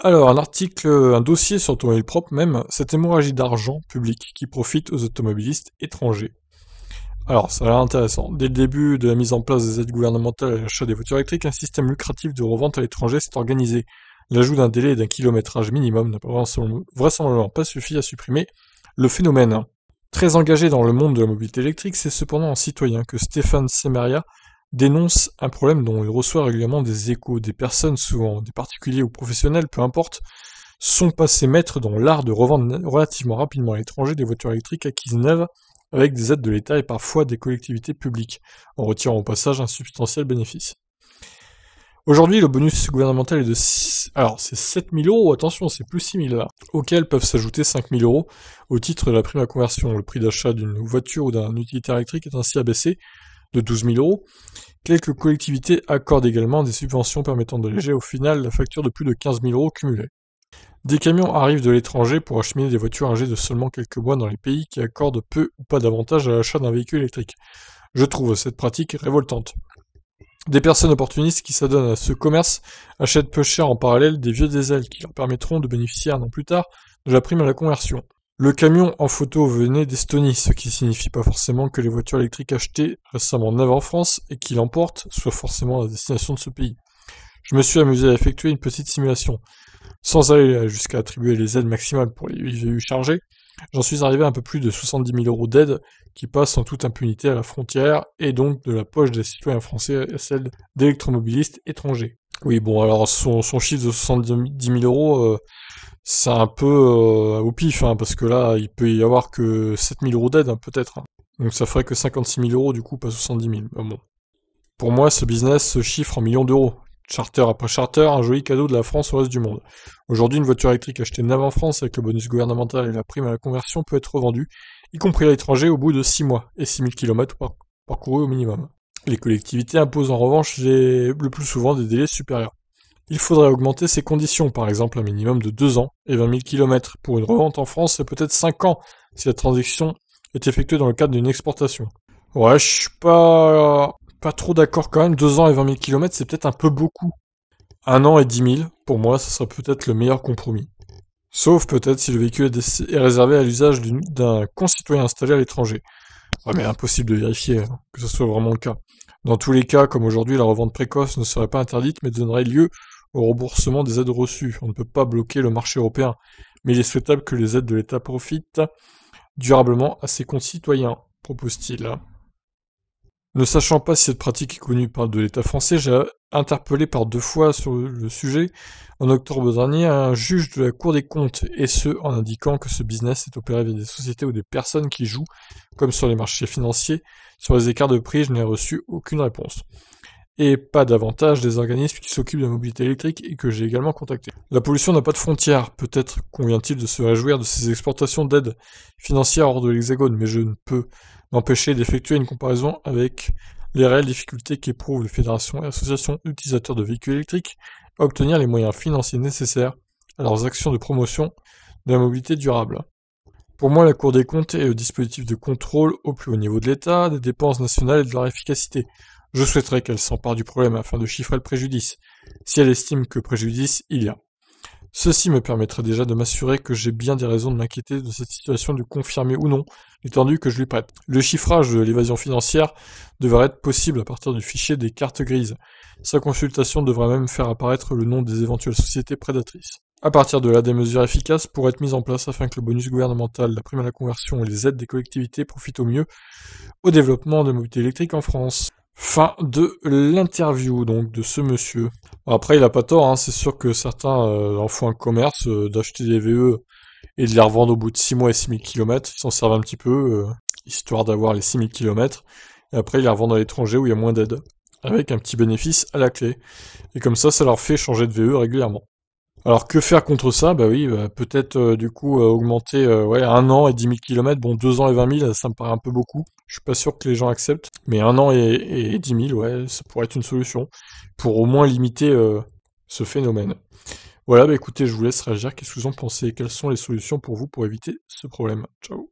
Alors, un article, euh, un dossier sur Automobile Propre même, cette hémorragie d'argent public qui profite aux automobilistes étrangers. Alors, ça a l'air intéressant. Dès le début de la mise en place des aides gouvernementales à l'achat des voitures électriques, un système lucratif de revente à l'étranger s'est organisé. L'ajout d'un délai d'un kilométrage minimum n'a vraisemblablement pas suffi à supprimer le phénomène. Très engagé dans le monde de la mobilité électrique, c'est cependant un citoyen que Stéphane Semaria dénonce un problème dont il reçoit régulièrement des échos. Des personnes, souvent des particuliers ou professionnels, peu importe, sont passés maîtres dans l'art de revendre relativement rapidement à l'étranger des voitures électriques acquises neuves avec des aides de l'État et parfois des collectivités publiques, en retirant au passage un substantiel bénéfice. Aujourd'hui, le bonus gouvernemental est de 6... Alors, c'est 7000 euros, attention, c'est plus 6000 là, auxquels peuvent s'ajouter 5000 euros au titre de la prime à conversion. Le prix d'achat d'une voiture ou d'un utilitaire électrique est ainsi abaissé de 12 000 euros. Quelques collectivités accordent également des subventions permettant d'alléger au final la facture de plus de 15 000 euros cumulée. Des camions arrivent de l'étranger pour acheminer des voitures âgées de seulement quelques mois dans les pays qui accordent peu ou pas d'avantages à l'achat d'un véhicule électrique. Je trouve cette pratique révoltante. Des personnes opportunistes qui s'adonnent à ce commerce achètent peu cher en parallèle des vieux diesels qui leur permettront de bénéficier un an plus tard de la prime à la conversion. Le camion en photo venait d'Estonie, ce qui signifie pas forcément que les voitures électriques achetées récemment neuves en France et qu'il l'emportent soient forcément à destination de ce pays. Je me suis amusé à effectuer une petite simulation. Sans aller jusqu'à attribuer les aides maximales pour les VU chargés, j'en suis arrivé à un peu plus de 70 000 euros d'aide qui passent en toute impunité à la frontière et donc de la poche des citoyens français à celle d'électromobilistes étrangers. Oui, bon, alors son, chiffre de 70 000 euros, euh, c'est un peu euh, au pif, hein, parce que là, il peut y avoir que 7 000 euros d'aide, hein, peut-être. Hein. Donc ça ferait que 56 000 euros, du coup, pas 70 000. Euh, bon. Pour moi, ce business se chiffre en millions d'euros. Charter après charter, un joli cadeau de la France au reste du monde. Aujourd'hui, une voiture électrique achetée neuve en France avec le bonus gouvernemental et la prime à la conversion peut être revendue, y compris à l'étranger, au bout de 6 mois et 6 000 km parcourus au minimum. Les collectivités imposent en revanche le plus souvent des délais supérieurs. Il faudrait augmenter ces conditions, par exemple un minimum de 2 ans et 20 000 km. Pour une revente en France, c'est peut-être 5 ans si la transaction est effectuée dans le cadre d'une exportation. Ouais, je suis pas, pas trop d'accord quand même. 2 ans et 20 000 km, c'est peut-être un peu beaucoup. 1 an et 10 000, pour moi, ce serait peut-être le meilleur compromis. Sauf peut-être si le véhicule est réservé à l'usage d'un concitoyen installé à l'étranger. « Oui, mais impossible de vérifier hein, que ce soit vraiment le cas. Dans tous les cas, comme aujourd'hui, la revente précoce ne serait pas interdite, mais donnerait lieu au remboursement des aides reçues. On ne peut pas bloquer le marché européen, mais il est souhaitable que les aides de l'État profitent durablement à ses concitoyens, propose-t-il. Hein. Ne sachant pas si cette pratique est connue par de l'État français, j'ai interpellé par deux fois sur le sujet, en octobre dernier, un juge de la Cour des comptes, et ce, en indiquant que ce business est opéré via des sociétés ou des personnes qui jouent, comme sur les marchés financiers, sur les écarts de prix, je n'ai reçu aucune réponse et pas davantage des organismes qui s'occupent de la mobilité électrique et que j'ai également contacté. La pollution n'a pas de frontières, peut-être convient-il de se réjouir de ces exportations d'aide financières hors de l'Hexagone, mais je ne peux m'empêcher d'effectuer une comparaison avec les réelles difficultés qu'éprouvent les fédérations et associations utilisateurs de véhicules électriques à obtenir les moyens financiers nécessaires à leurs actions de promotion de la mobilité durable. Pour moi, la Cour des comptes est le dispositif de contrôle au plus haut niveau de l'État, des dépenses nationales et de leur efficacité. Je souhaiterais qu'elle s'empare du problème afin de chiffrer le préjudice, si elle estime que préjudice il y a. Ceci me permettrait déjà de m'assurer que j'ai bien des raisons de m'inquiéter de cette situation, de confirmer ou non l'étendue que je lui prête. Le chiffrage de l'évasion financière devrait être possible à partir du fichier des cartes grises. Sa consultation devrait même faire apparaître le nom des éventuelles sociétés prédatrices. À partir de là, des mesures efficaces pourraient être mises en place afin que le bonus gouvernemental, la prime à la conversion et les aides des collectivités profitent au mieux au développement de mobilité électrique en France. Fin de l'interview donc de ce monsieur. Après, il a pas tort, hein, c'est sûr que certains euh, en font un commerce euh, d'acheter des VE et de les revendre au bout de 6 mois et 6000 km. Ils s'en servent un petit peu, euh, histoire d'avoir les 6000 km. Et après, ils les revendent à l'étranger où il y a moins d'aide, avec un petit bénéfice à la clé. Et comme ça, ça leur fait changer de VE régulièrement. Alors que faire contre ça? Bah oui, bah, peut-être euh, du coup euh, augmenter euh, ouais, un an et 10 000 km. Bon, deux ans et 20 000, ça me paraît un peu beaucoup. Je suis pas sûr que les gens acceptent. Mais un an et, dix 10 000, ouais, ça pourrait être une solution pour au moins limiter ce phénomène. Voilà, bah écoutez, je vous laisse réagir. Qu'est-ce que vous en pensez? Quelles sont les solutions pour vous pour éviter ce problème? Ciao!